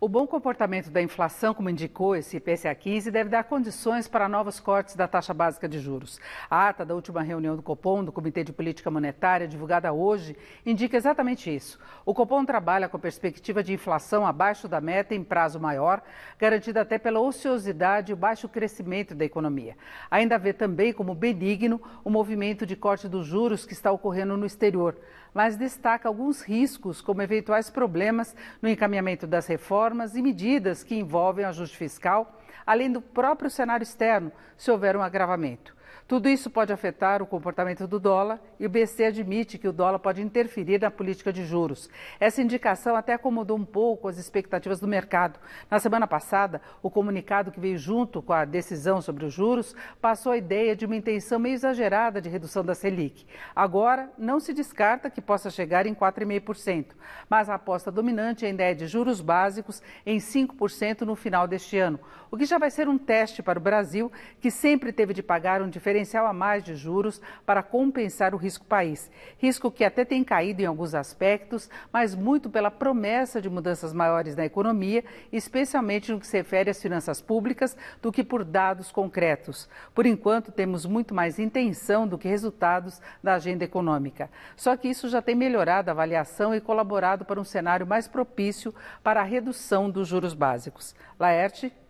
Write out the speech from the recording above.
O bom comportamento da inflação, como indicou esse IPCA 15, deve dar condições para novos cortes da taxa básica de juros. A ata da última reunião do Copom, do Comitê de Política Monetária, divulgada hoje, indica exatamente isso. O Copom trabalha com a perspectiva de inflação abaixo da meta em prazo maior, garantida até pela ociosidade e o baixo crescimento da economia. Ainda vê também como benigno o movimento de corte dos juros que está ocorrendo no exterior, mas destaca alguns riscos, como eventuais problemas no encaminhamento das reformas normas e medidas que envolvem ajuste fiscal, além do próprio cenário externo, se houver um agravamento. Tudo isso pode afetar o comportamento do dólar e o BC admite que o dólar pode interferir na política de juros. Essa indicação até acomodou um pouco as expectativas do mercado. Na semana passada, o comunicado que veio junto com a decisão sobre os juros passou a ideia de uma intenção meio exagerada de redução da Selic. Agora, não se descarta que possa chegar em 4,5%, mas a aposta dominante ainda é de juros básicos em 5% no final deste ano, o que já vai ser um teste para o Brasil, que sempre teve de pagar um diferencial a mais de juros para compensar o risco país. Risco que até tem caído em alguns aspectos, mas muito pela promessa de mudanças maiores na economia, especialmente no que se refere às finanças públicas, do que por dados concretos. Por enquanto, temos muito mais intenção do que resultados da agenda econômica. Só que isso já tem melhorado a avaliação e colaborado para um cenário mais propício para a redução dos juros básicos. Laerte.